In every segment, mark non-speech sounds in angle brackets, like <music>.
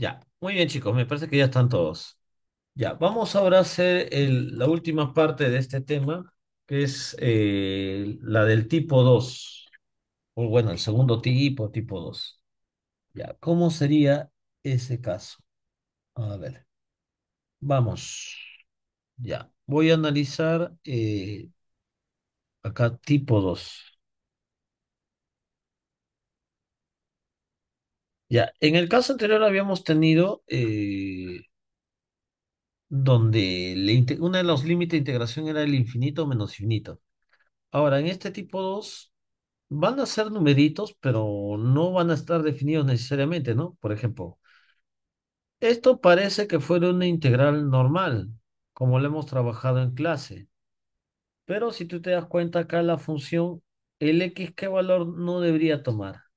Ya, muy bien chicos, me parece que ya están todos. Ya, vamos ahora a hacer la última parte de este tema, que es eh, la del tipo 2, o bueno, el segundo tipo, tipo 2. Ya, ¿cómo sería ese caso? A ver, vamos. Ya, voy a analizar eh, acá tipo 2. Ya, en el caso anterior habíamos tenido eh, donde una uno de los límites de integración era el infinito menos infinito. Ahora, en este tipo 2 van a ser numeritos, pero no van a estar definidos necesariamente, ¿no? Por ejemplo, esto parece que fuera una integral normal, como lo hemos trabajado en clase. Pero si tú te das cuenta acá la función, el x qué valor no debería tomar.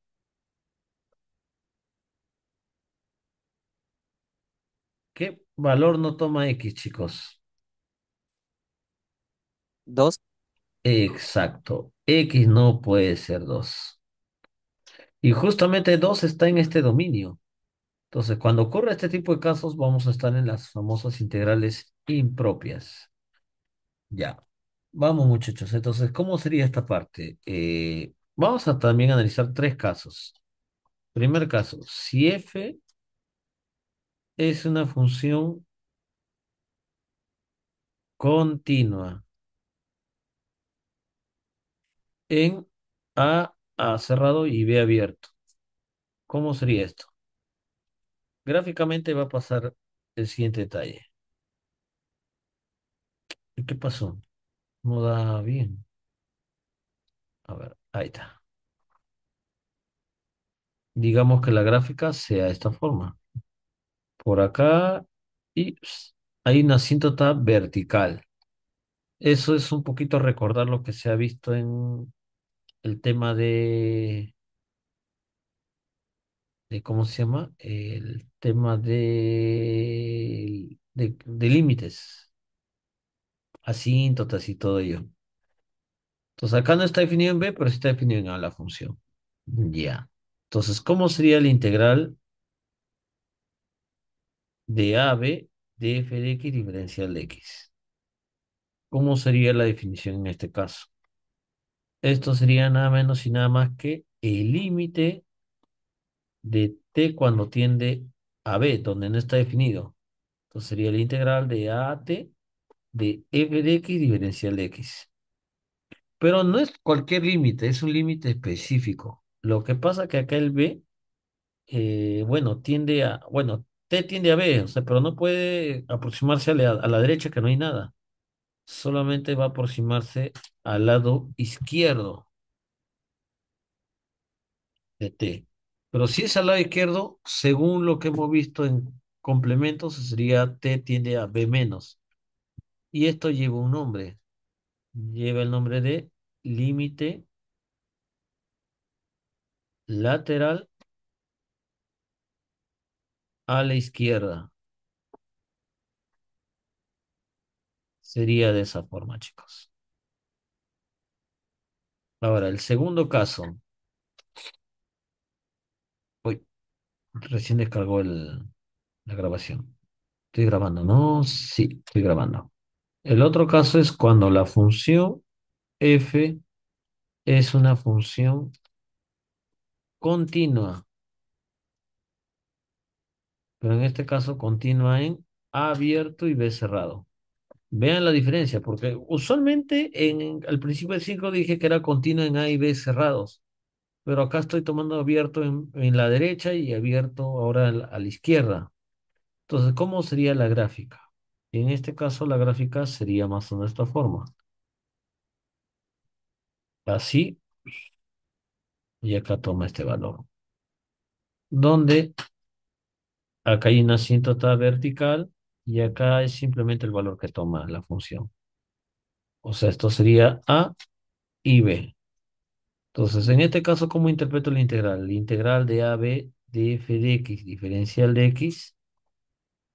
Valor no toma X, chicos. 2. Exacto. X no puede ser 2. Y justamente 2 está en este dominio. Entonces, cuando ocurre este tipo de casos, vamos a estar en las famosas integrales impropias. Ya. Vamos, muchachos. Entonces, ¿cómo sería esta parte? Eh, vamos a también analizar tres casos. Primer caso, si f es una función continua en A, A cerrado y B abierto. ¿Cómo sería esto? Gráficamente va a pasar el siguiente detalle. ¿Qué pasó? No da bien. A ver, ahí está. Digamos que la gráfica sea de esta forma por acá y hay una asíntota vertical. Eso es un poquito recordar lo que se ha visto en el tema de, de ¿cómo se llama? El tema de, de, límites, asíntotas y todo ello. Entonces acá no está definido en B, pero sí está definido en A la función. Ya. Entonces, ¿cómo sería la integral de AB de f de x diferencial de x. ¿Cómo sería la definición en este caso? Esto sería nada menos y nada más que el límite de t cuando tiende a b, donde no está definido. Entonces sería la integral de a t de f de x diferencial de x. Pero no es cualquier límite, es un límite específico. Lo que pasa que acá el b, eh, bueno, tiende a, bueno, T tiende a B, pero no puede aproximarse a la, a la derecha, que no hay nada. Solamente va a aproximarse al lado izquierdo de T. Pero si es al lado izquierdo, según lo que hemos visto en complementos, sería T tiende a B menos. Y esto lleva un nombre. Lleva el nombre de límite lateral a la izquierda. Sería de esa forma, chicos. Ahora, el segundo caso. Uy, recién descargó la grabación. Estoy grabando, ¿no? Sí, estoy grabando. El otro caso es cuando la función f es una función continua pero en este caso continua en A abierto y B cerrado. Vean la diferencia, porque usualmente en, al principio del ciclo dije que era continua en A y B cerrados, pero acá estoy tomando abierto en, la derecha y abierto ahora a la, a la izquierda. Entonces, ¿cómo sería la gráfica? En este caso, la gráfica sería más o menos de esta forma. Así. Y acá toma este valor. Donde Acá hay una asíntota vertical y acá es simplemente el valor que toma la función. O sea, esto sería A y B. Entonces, en este caso, ¿cómo interpreto la integral? La integral de AB de f de x diferencial de x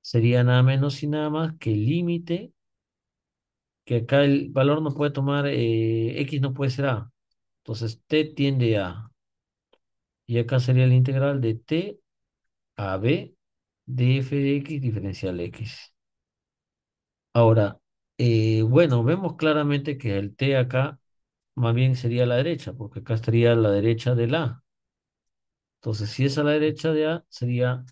sería nada menos y nada más que el límite, que acá el valor no puede tomar, eh, x no puede ser A. Entonces, t tiende a. Y acá sería la integral de t a b DF de x diferencial x. Ahora, eh, bueno, vemos claramente que el t acá más bien sería a la derecha, porque acá estaría la derecha del a. Entonces, si es a la derecha de a, sería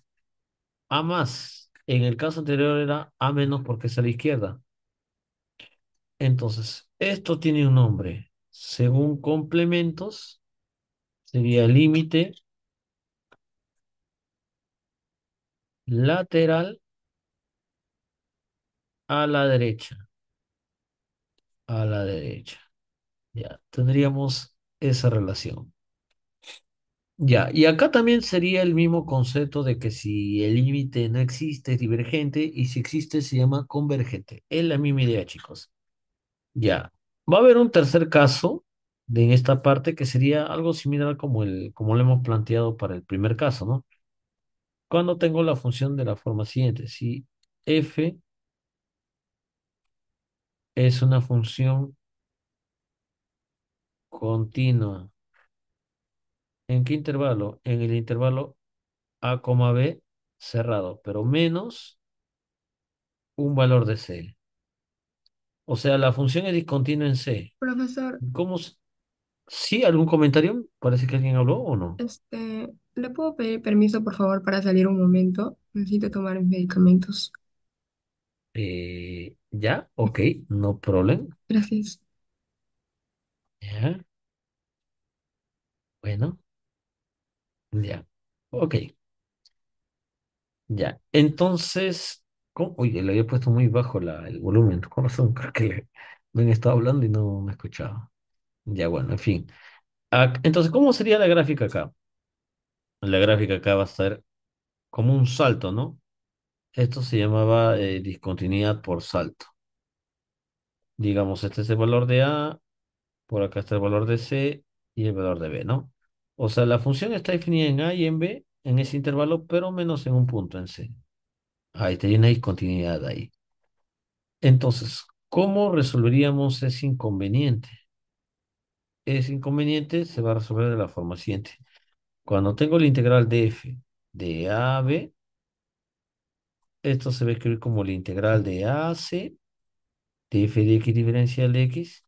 a más. En el caso anterior era a menos porque es a la izquierda. Entonces, esto tiene un nombre. Según complementos, sería límite lateral a la derecha. A la derecha. Ya, tendríamos esa relación. Ya, y acá también sería el mismo concepto de que si el límite no existe es divergente y si existe se llama convergente. Es la misma idea, chicos. Ya, va a haber un tercer caso de en esta parte que sería algo similar como el como lo hemos planteado para el primer caso, ¿no? Cuando tengo la función de la forma siguiente, si f es una función continua. ¿En qué intervalo? En el intervalo a, b cerrado, pero menos un valor de c. O sea, la función es discontinua en c. Profesor. ¿Cómo? ¿Sí? ¿Algún comentario? Parece que alguien habló o no. Este, ¿Le puedo pedir permiso, por favor, para salir un momento? Necesito tomar medicamentos. Eh, ya, ok, no problem. Gracias. Ya, bueno, ya, ok, ya. Entonces, ¿cómo? Oye, le había puesto muy bajo el volumen, con razón, <laughs> creo que me estaba hablando y no me escuchaba. Ya, bueno, en fin. Ah, entonces, ¿cómo sería la gráfica acá? La gráfica acá va a ser como un salto, ¿no? Esto se llamaba eh, discontinuidad por salto. Digamos, este es el valor de A, por acá está el valor de C y el valor de B, ¿no? O sea, la función está definida en A y en B, en ese intervalo, pero menos en un punto en C. Ahí tiene una discontinuidad ahí. Entonces, ¿cómo resolveríamos ese inconveniente? Ese inconveniente se va a resolver de la forma siguiente. Cuando tengo la integral de f de a b, esto se va a escribir como la integral de a c, de f de x diferencial de x,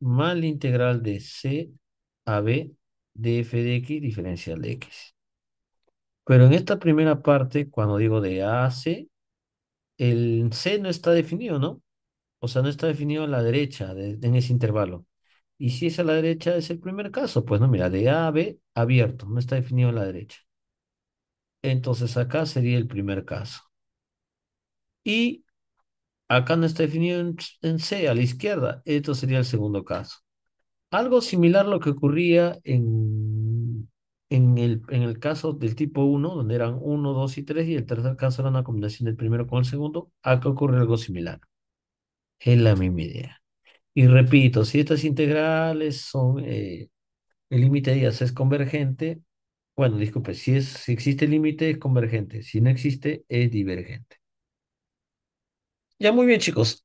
más la integral de c a b de f de x diferencial de x. Pero en esta primera parte, cuando digo de a c, el c no está definido, ¿no? O sea, no está definido a la derecha en ese intervalo. Y si es a la derecha, es el primer caso. Pues no, mira, de A a B abierto, no está definido a la derecha. Entonces acá sería el primer caso. Y acá no está definido en, C, a la izquierda. Esto sería el segundo caso. Algo similar a lo que ocurría en, en, el, en el caso del tipo 1, donde eran 1, 2 y 3, y el tercer caso era una combinación del primero con el segundo. Acá ocurre algo similar. Es la misma idea. Y repito, si estas integrales son, eh, el límite de ellas es convergente, bueno, disculpe, si, existe el límite es convergente, si no existe es divergente. Ya muy bien chicos,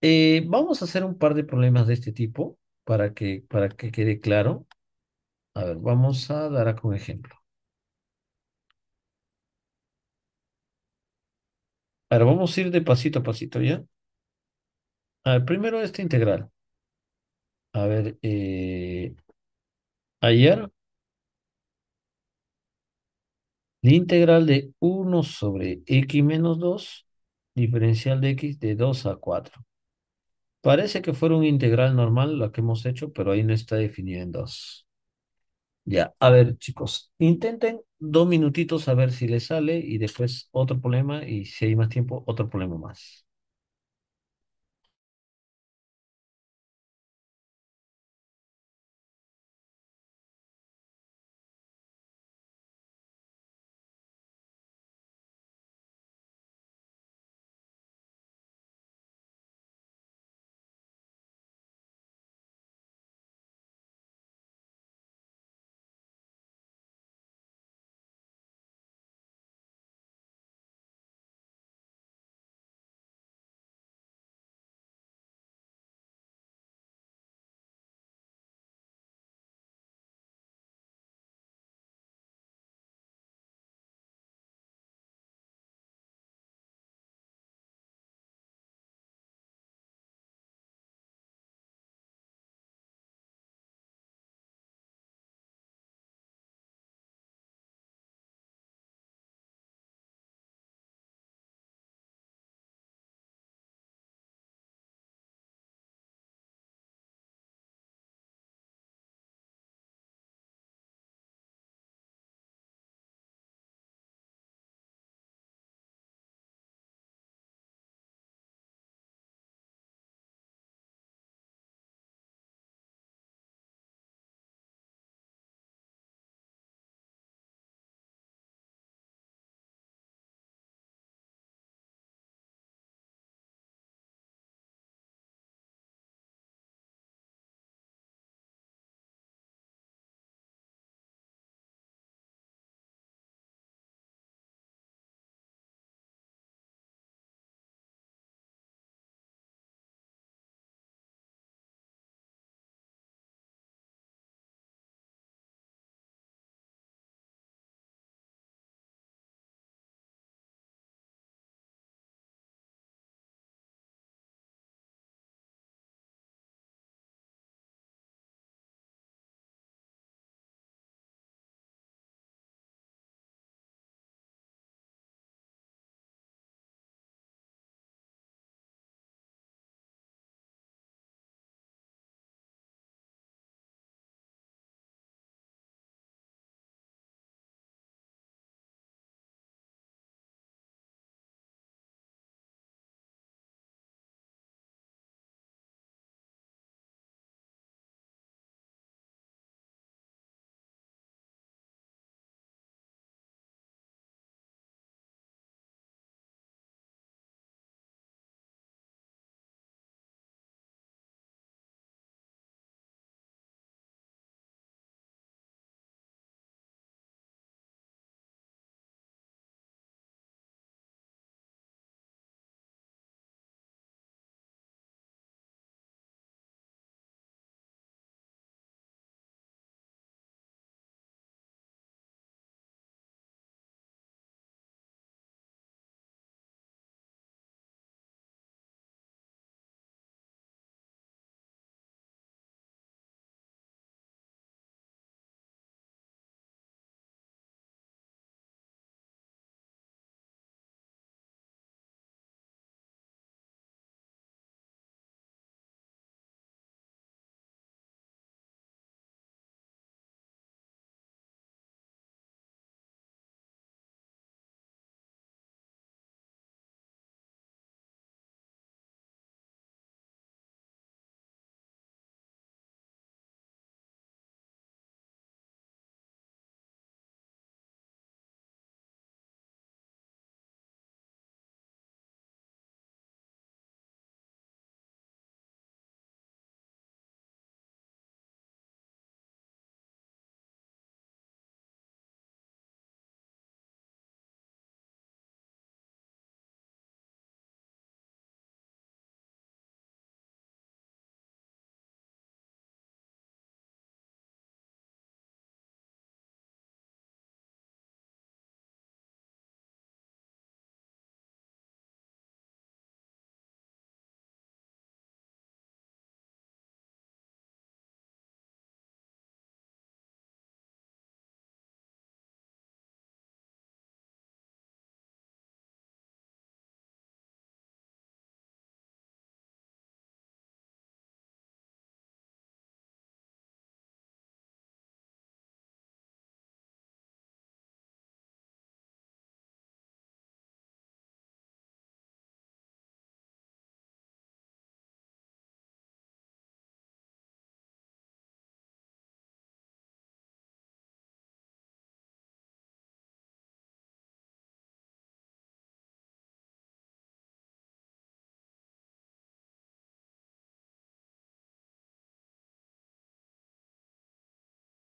eh, vamos a hacer un par de problemas de este tipo para que, para que quede claro. A ver, vamos a dar acá un ejemplo. Ahora vamos a ir de pasito a pasito, ¿ya? primero esta integral. A ver, eh, ayer la integral de 1 sobre x menos 2, diferencial de x de 2 a 4. Parece que fuera una integral normal la que hemos hecho, pero ahí no está definida en 2. Ya, a ver chicos, intenten dos minutitos a ver si les sale y después otro problema y si hay más tiempo, otro problema más.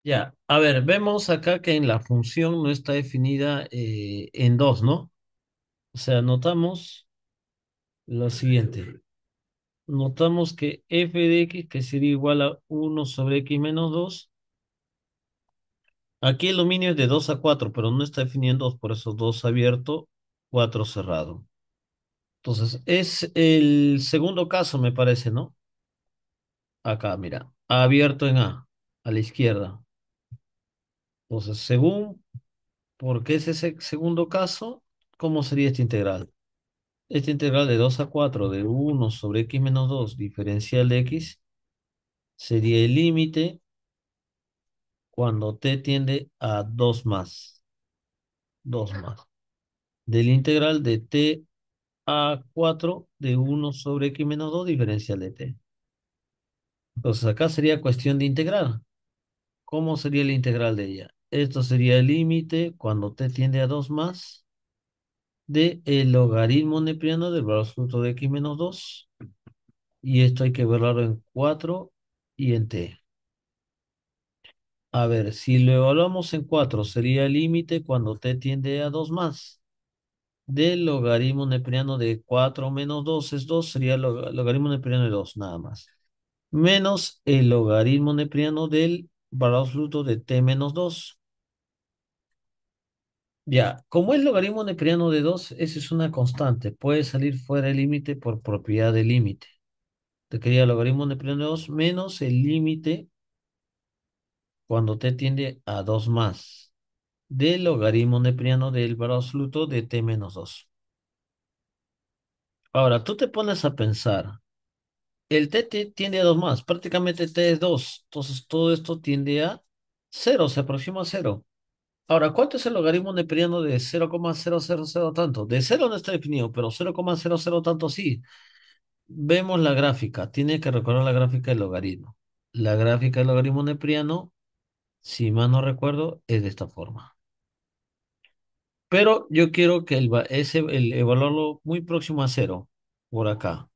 Ya, a ver, vemos acá que en la función no está definida eh, en 2, ¿no? O sea, notamos lo siguiente. Notamos que f de x, que sería igual a 1 sobre x menos 2. Aquí el dominio es de 2 a 4, pero no está definido en 2, por eso 2 abierto, 4 cerrado. Entonces, es el segundo caso, me parece, ¿no? Acá, mira, abierto en A, a la izquierda. Entonces, según porque es ese segundo caso, ¿cómo sería esta integral? Esta integral de 2 a 4 de 1 sobre x menos 2 diferencial de x sería el límite cuando t tiende a 2 más. 2 más. Del integral de t a 4 de 1 sobre x menos 2 diferencial de t. Entonces acá sería cuestión de integrar. ¿Cómo sería la integral de ella? Esto sería el límite cuando t tiende a 2 más de el logaritmo nepriano del valor absoluto de x menos 2. Y esto hay que evaluarlo en 4 y en t. A ver, si lo evaluamos en 4, sería el límite cuando t tiende a 2 más. Del logaritmo nepriano de 4 menos 2 es 2, sería el logaritmo nepriano de 2, nada más. Menos el logaritmo nepriano del valor absoluto de t menos 2. Ya, como es logaritmo neperiano de 2, esa es una constante. Puede salir fuera del límite por propiedad del límite. Te quería logaritmo neperiano de 2 menos el límite cuando t tiende a 2 más del logaritmo neperiano del valor absoluto de t menos 2. Ahora, tú te pones a pensar, el t, t tiende a 2 más, prácticamente t es 2, entonces todo esto tiende a 0, se aproxima a 0. Ahora, ¿cuánto es el logaritmo neperiano de 0,000 tanto? De 0 no está definido, pero 0,00 tanto sí. Vemos la gráfica. Tiene que recordar la gráfica del logaritmo. La gráfica del logaritmo neperiano, si mal no recuerdo, es de esta forma. Pero yo quiero que el, ese, el, muy próximo a 0, por acá.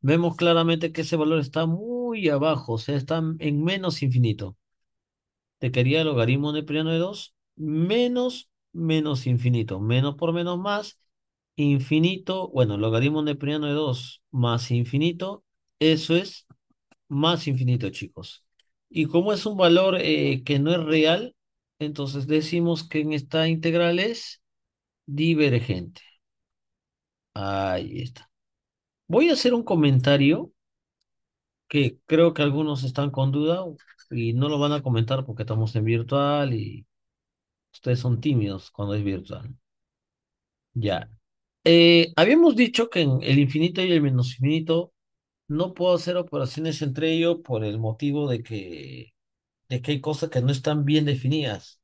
Vemos claramente que ese valor está muy abajo, o sea, está en menos infinito. Te quería el logaritmo neperiano de 2 menos menos infinito. Menos por menos más, infinito, bueno, logaritmo neperiano de 2 más infinito, eso es más infinito, chicos. Y como es un valor eh, que no es real, entonces decimos que en esta integral es divergente. Ahí está. Voy a hacer un comentario que creo que algunos están con duda y no lo van a comentar porque estamos en virtual y Ustedes son tímidos cuando es virtual. Ya. Eh, habíamos dicho que en el infinito y el menos infinito no puedo hacer operaciones entre ellos por el motivo de que, de que hay cosas que no están bien definidas.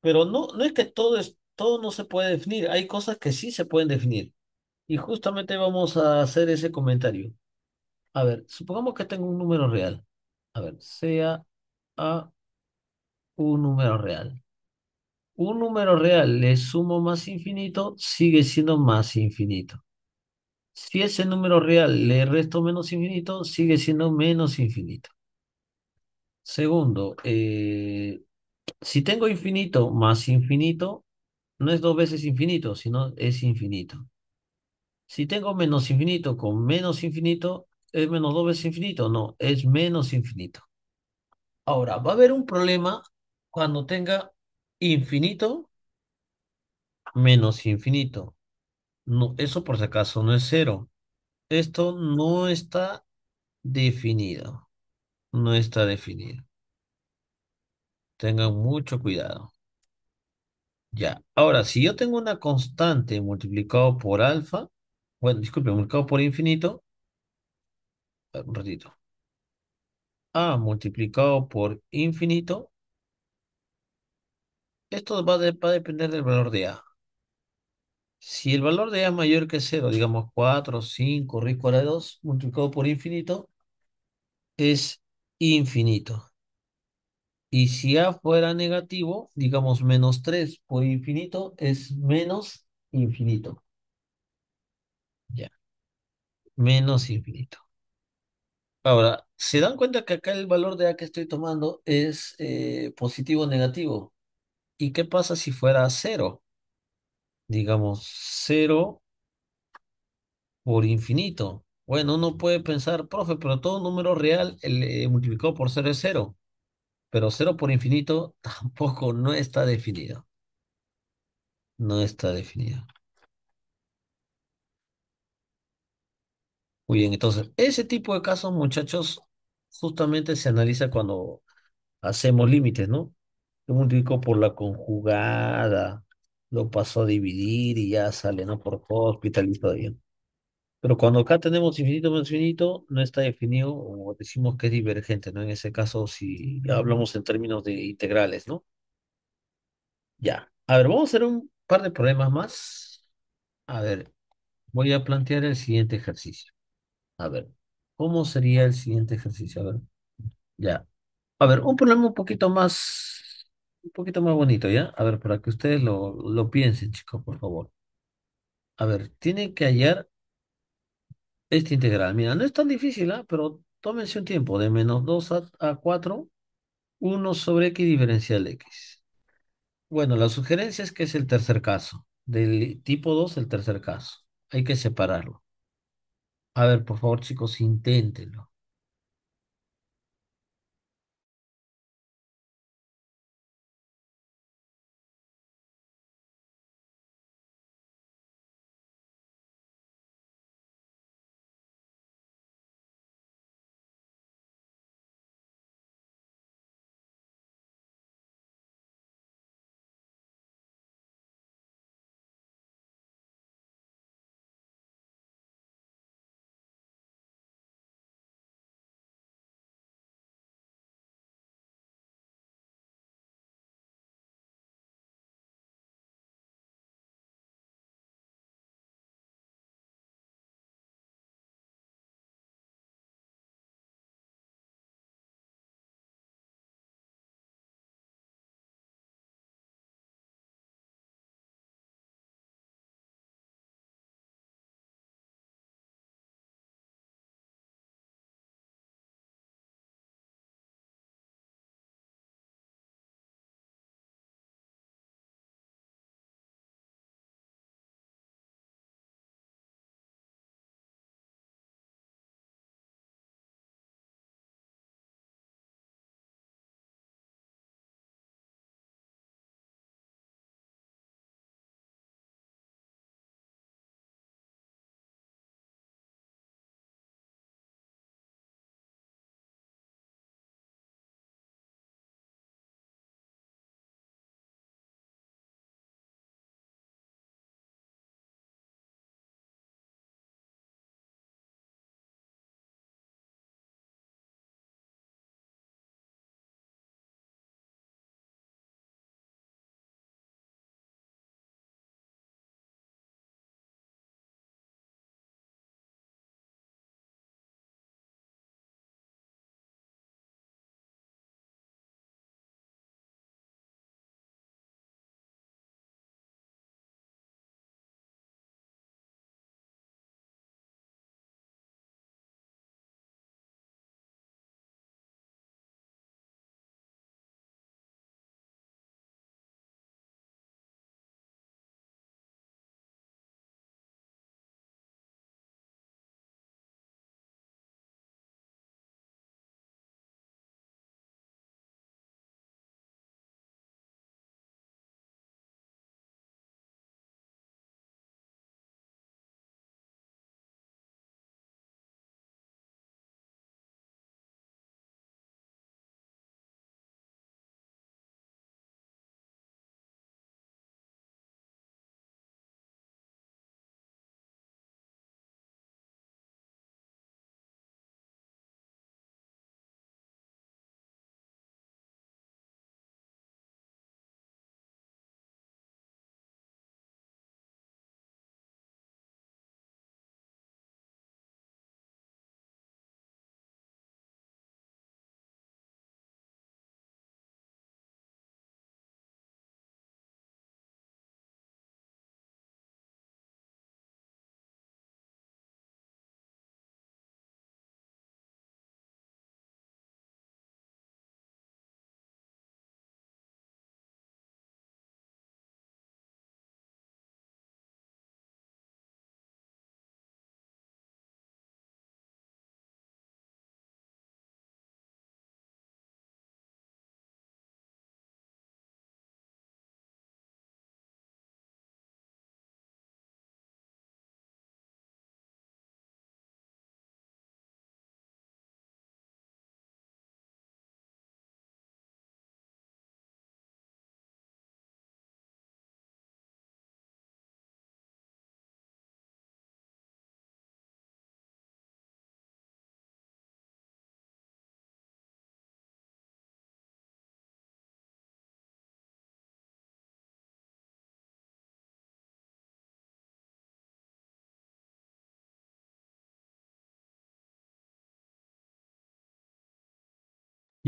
Pero no, no es que todo, es, todo no se puede definir, hay cosas que sí se pueden definir. Y justamente vamos a hacer ese comentario. A ver, supongamos que tengo un número real. A ver, sea a un número real un número real le sumo más infinito, sigue siendo más infinito. Si ese número real le resto menos infinito, sigue siendo menos infinito. Segundo, eh, si tengo infinito más infinito, no es dos veces infinito, sino es infinito. Si tengo menos infinito con menos infinito, ¿es menos dos veces infinito? No, es menos infinito. Ahora, va a haber un problema cuando tenga Infinito menos infinito. No, eso por si acaso no es cero. Esto no está definido. No está definido. Tengan mucho cuidado. Ya. Ahora, si yo tengo una constante multiplicado por alfa, bueno, disculpe, multiplicado por infinito, un ratito. A multiplicado por infinito esto va, a depender del valor de A. Si el valor de A es mayor que 0, digamos 4, 5, raíz de 2, multiplicado por infinito, es infinito. Y si A fuera negativo, digamos menos 3 por infinito, es menos infinito. Ya, menos infinito. Ahora, ¿se dan cuenta que acá el valor de A que estoy tomando es eh, positivo o negativo? ¿Y qué pasa si fuera cero? Digamos, cero por infinito. Bueno, uno puede pensar, profe, pero todo número real eh, multiplicado por cero es cero. Pero cero por infinito <laughs> tampoco no está definido. No está definido. Muy bien, entonces, ese tipo de casos, muchachos, justamente se analiza cuando hacemos límites, ¿no? Un multiplico por la conjugada, lo pasó a dividir y ya sale, ¿no? Por hospital y bien. Pero cuando acá tenemos infinito menos infinito, no está definido, o decimos que es divergente, ¿no? En ese caso, si hablamos en términos de integrales, ¿no? Ya. A ver, vamos a hacer un par de problemas más. A ver, voy a plantear el siguiente ejercicio. A ver, ¿cómo sería el siguiente ejercicio? A ver, ya. A ver, un problema un poquito más un poquito más bonito, ¿ya? A ver, para que ustedes lo, piensen, chicos, por favor. A ver, tienen que hallar esta integral. Mira, no es tan difícil, ¿ah? Pero tómense un tiempo de menos 2 a, a 4, 1 sobre x diferencial x. Bueno, la sugerencia es que es el tercer caso. Del tipo 2, el tercer caso. Hay que separarlo. A ver, por favor, chicos, inténtenlo.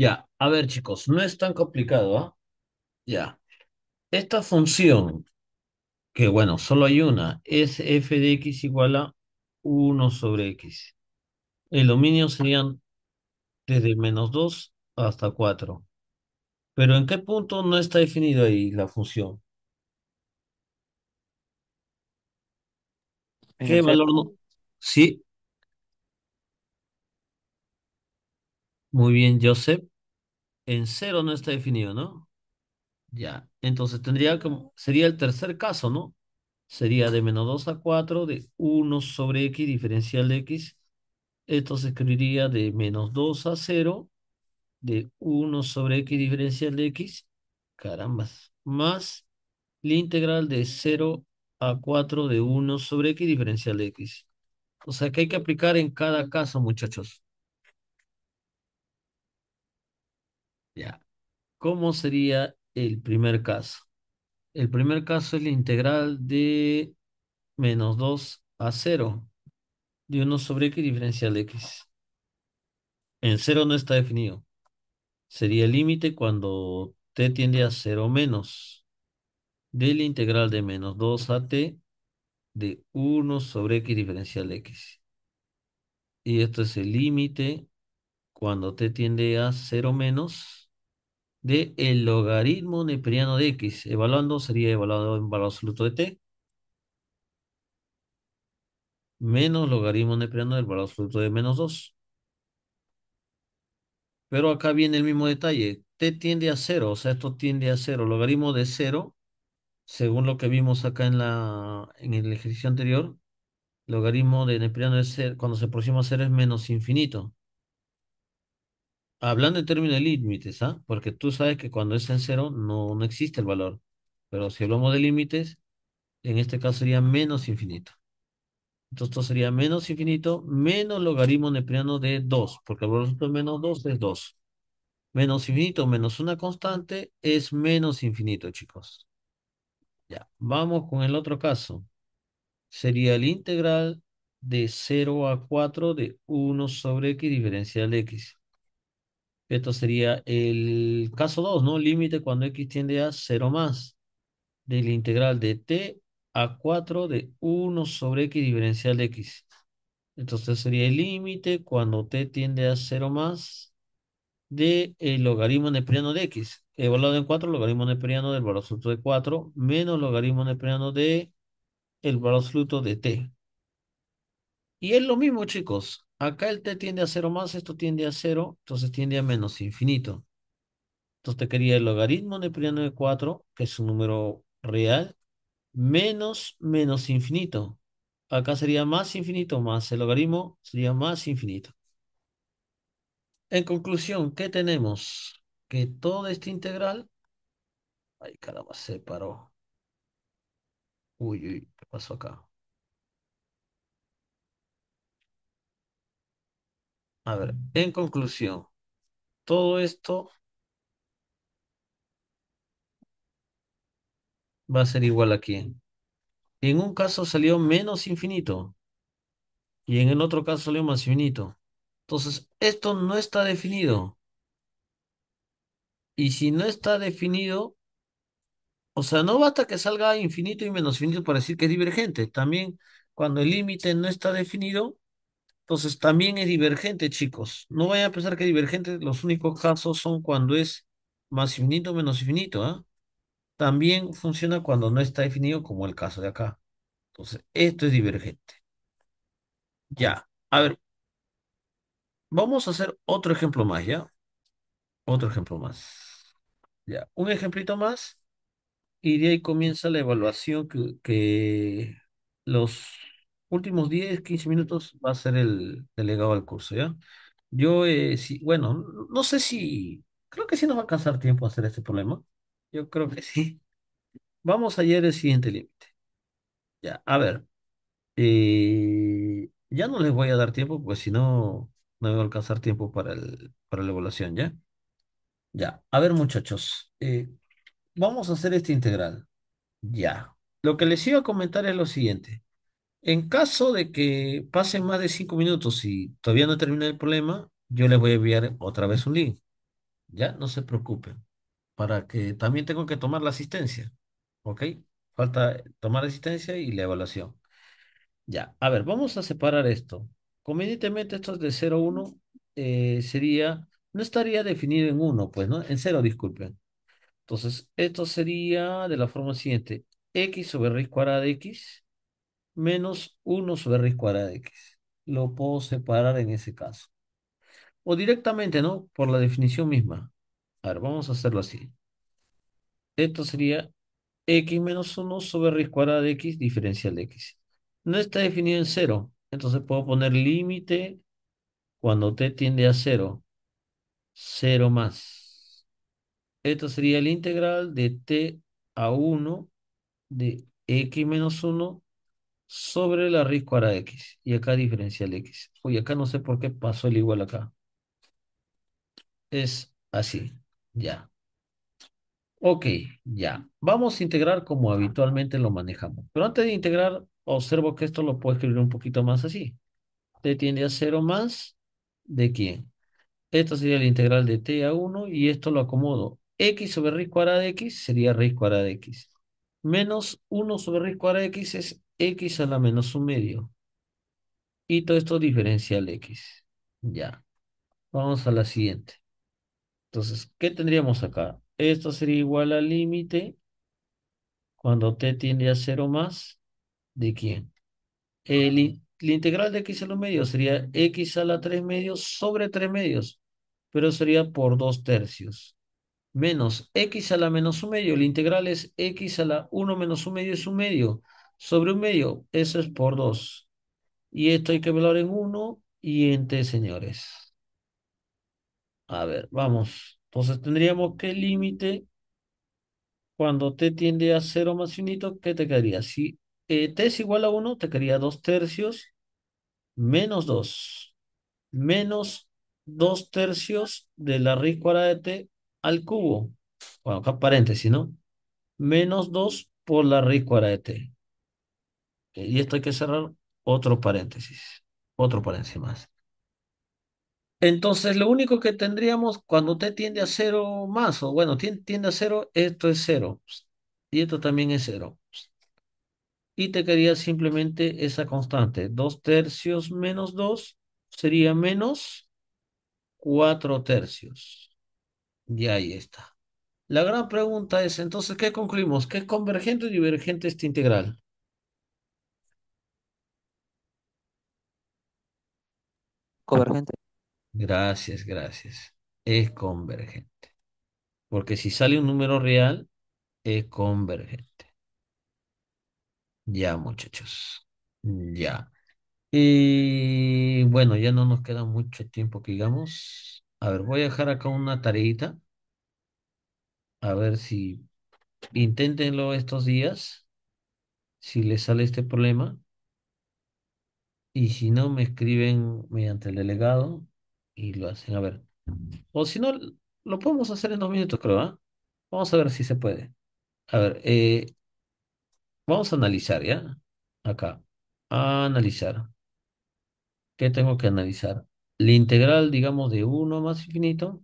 Ya, a ver chicos, no es tan complicado, ¿ah? Ya. Esta función, que bueno, solo hay una, es f de x igual a 1 sobre x. El dominio serían desde menos 2 hasta 4. Pero ¿en qué punto no está definido ahí la función? ¿Qué valor Sí. Muy bien, Joseph en 0 no está definido, ¿no? Ya, entonces tendría como, sería el tercer caso, ¿no? Sería de menos 2 a 4, de 1 sobre x, diferencial de x. Esto se escribiría de menos 2 a 0, de 1 sobre x, diferencial de x. Carambas. Más la integral de 0 a 4 de 1 sobre x, diferencial de x. O sea que hay que aplicar en cada caso, muchachos. Ya. ¿Cómo sería el primer caso? El primer caso es la integral de menos 2 a 0 de 1 sobre x diferencial de x. En 0 no está definido. Sería el límite cuando t tiende a 0 menos de la integral de menos 2 a t de 1 sobre x diferencial de x. Y esto es el límite cuando t tiende a 0 menos de el logaritmo neperiano de x. Evaluando sería evaluado en valor absoluto de t menos logaritmo neperiano del valor absoluto de menos 2. Pero acá viene el mismo detalle. T tiende a 0, o sea, esto tiende a 0. Logaritmo de 0, según lo que vimos acá en, la, en el ejercicio anterior, logaritmo de neperiano de 0, cuando se aproxima a 0 es menos infinito. Hablando en términos de límites, ¿ah? Porque tú sabes que cuando es en cero no, no existe el valor. Pero si hablamos de límites, en este caso sería menos infinito. Entonces esto sería menos infinito menos logaritmo neperiano de 2, porque el valor de menos 2 es 2. Menos infinito menos una constante es menos infinito, chicos. Ya, vamos con el otro caso. Sería el integral de 0 a 4 de 1 sobre x diferencial de x. Esto sería el caso 2, ¿no? Límite cuando x tiende a 0 más del integral de t a 4 de 1 sobre x diferencial de x. Entonces sería el límite cuando t tiende a 0 más del eh, el logaritmo neperiano de x, evaluado en 4, logaritmo neperiano del valor absoluto de 4, menos logaritmo neperiano de el valor absoluto de t. Y es lo mismo, chicos. Acá el t tiende a 0 más, esto tiende a 0, entonces tiende a menos infinito. Entonces te quería el logaritmo de neperiano de 4, que es un número real, menos menos infinito. Acá sería más infinito más el logaritmo, sería más infinito. En conclusión, ¿qué tenemos? Que toda esta integral... Ay, caramba, se paró. Uy, uy, ¿qué pasó acá? A ver, en conclusión, todo esto va a ser igual a quién. En un caso salió menos infinito y en el otro caso salió más infinito. Entonces, esto no está definido. Y si no está definido, o sea, no basta que salga infinito y menos infinito para decir que es divergente. También cuando el límite no está definido, entonces también es divergente, chicos. No vayan a pensar que divergente los únicos casos son cuando es más infinito menos infinito. ¿ah? También funciona cuando no está definido como el caso de acá. Entonces, esto es divergente. Ya, a ver. Vamos a hacer otro ejemplo más, ¿ya? Otro ejemplo más. Ya, un ejemplito más. Y de ahí comienza la evaluación que los últimos 10, 15 minutos va a ser el delegado al curso, ¿ya? Yo, eh, sí, bueno, no sé si, creo que sí nos va a alcanzar tiempo a hacer este problema. Yo creo que sí. Vamos a ir al siguiente límite. Ya, a ver. Eh, ya no les voy a dar tiempo, pues si no, no me va a alcanzar tiempo para el, para la evaluación, ¿ya? Ya, a ver muchachos, eh, vamos a hacer este integral. Ya. Lo que les iba a comentar es lo siguiente. En caso de que pasen más de cinco minutos y todavía no termine el problema, yo les voy a enviar otra vez un link. Ya, no se preocupen. Para que también tengo que tomar la asistencia. ¿Ok? Falta tomar asistencia y la evaluación. Ya, a ver, vamos a separar esto. Convenientemente esto es de 0 a 1 eh, sería, no estaría definido en 1, pues, ¿no? En 0, disculpen. Entonces, esto sería de la forma siguiente. X sobre raíz cuadrada de X menos 1 sobre raíz cuadrada de x. Lo puedo separar en ese caso. O directamente, ¿no? Por la definición misma. A ver, vamos a hacerlo así. Esto sería x menos 1 sobre raíz cuadrada de x diferencial de x. No está definido en 0. Entonces puedo poner límite cuando t tiende a 0. 0 más. Esto sería el integral de t a 1 de x menos 1 sobre la raíz cuadrada de x. Y acá diferencial x. Uy, acá no sé por qué pasó el igual acá. Es así. Ya. Ok, ya. Vamos a integrar como habitualmente lo manejamos. Pero antes de integrar, observo que esto lo puedo escribir un poquito más así. T tiende a 0 más, ¿de quién? Esto sería la integral de t a 1 y esto lo acomodo. x sobre raíz cuadrada de x sería raíz cuadrada de x. Menos 1 sobre raíz cuadrada de x es x a la menos su medio. Y todo esto diferencial x. Ya. Vamos a la siguiente. Entonces, ¿qué tendríamos acá? Esto sería igual al límite cuando t tiende a 0 más. ¿De quién? El, integral de x a los medios sería x a la 3 medios sobre 3 medios. Pero sería por 2 tercios. Menos x a la menos 1 medio. El integral es x a la 1 menos 1 medio ...es su medio sobre un medio, eso es por 2. Y esto hay que evaluar en 1 y en t, señores. A ver, vamos. Entonces tendríamos que el límite, cuando t tiende a 0 más finito, ¿qué te quedaría? Si eh, t es igual a 1, te quedaría 2 tercios menos 2. Menos 2 tercios de la raíz cuadrada de t al cubo. Bueno, acá paréntesis, ¿no? Menos 2 por la raíz cuadrada de t. Y esto hay que cerrar otro paréntesis, otro paréntesis más. Entonces, lo único que tendríamos cuando T tiende a cero más, o bueno, tiende a cero, esto es cero. Y esto también es cero. Y te quedaría simplemente esa constante. Dos tercios menos dos sería menos Cuatro tercios. Y ahí está. La gran pregunta es, entonces, ¿qué concluimos? ¿Qué es convergente o divergente esta integral? convergente. Gracias, gracias. Es convergente. Porque si sale un número real, es convergente. Ya, muchachos. Ya. Y bueno, ya no nos queda mucho tiempo que digamos. A ver, voy a dejar acá una tareita. A ver si inténtenlo estos días. Si les sale este problema. Y si no, me escriben mediante el delegado y lo hacen. A ver. O si no, lo podemos hacer en dos minutos, creo, ¿ah? Vamos a ver si se puede. A ver, eh, vamos a analizar, ¿ya? Acá. a analizar. ¿Qué tengo que analizar? La integral, digamos, de 1 más infinito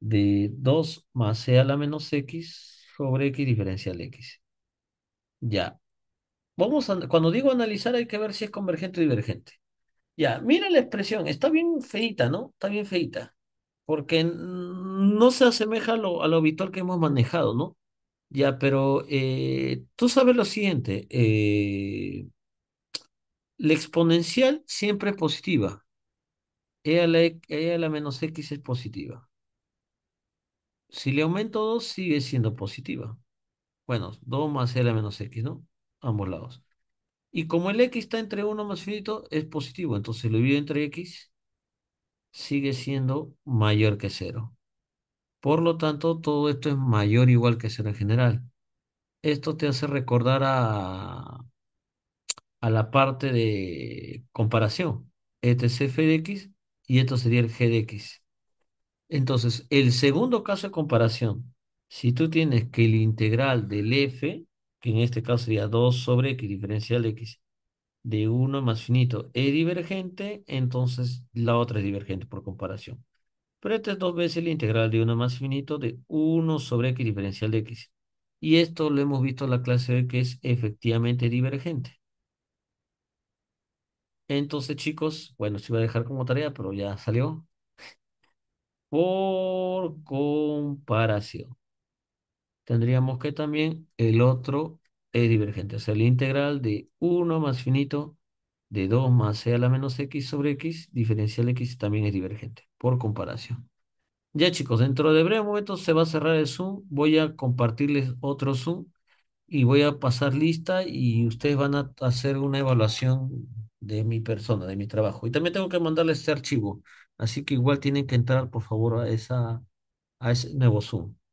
de 2 más c a la menos x sobre x diferencial x. Ya cuando digo analizar hay que ver si es convergente o divergente. Ya, mira la expresión, está bien feita, ¿no? Está bien feita, porque no se asemeja a lo, habitual que hemos manejado, ¿no? Ya, pero eh, tú sabes lo siguiente, eh, la exponencial siempre es positiva, e a, la, e a la menos x es positiva. Si le aumento 2, sigue siendo positiva. Bueno, 2 más e a la menos x, ¿no? ambos lados. Y como el x está entre 1 más finito, es positivo. Entonces el dividido entre x sigue siendo mayor que 0. Por lo tanto, todo esto es mayor o igual que 0 en general. Esto te hace recordar a, a la parte de comparación. Este es f de x y esto sería el g de x. Entonces, el segundo caso de comparación, si tú tienes que el integral del f que en este caso sería 2 sobre x diferencial de x de 1 más finito es divergente, entonces la otra es divergente por comparación. Pero esta es dos veces la integral de 1 más finito de 1 sobre x diferencial de x. Y esto lo hemos visto en la clase de que es efectivamente divergente. Entonces, chicos, bueno, se iba a dejar como tarea, pero ya salió. <laughs> Por comparación tendríamos que también el otro es eh, divergente. O sea, la integral de 1 más finito de 2 más e a la menos x sobre x, diferencial x también es divergente, por comparación. Ya chicos, dentro de breve momento se va a cerrar el Zoom. Voy a compartirles otro Zoom y voy a pasar lista y ustedes van a hacer una evaluación de mi persona, de mi trabajo. Y también tengo que mandarles este archivo. Así que igual tienen que entrar, por favor, a, esa, a ese nuevo Zoom.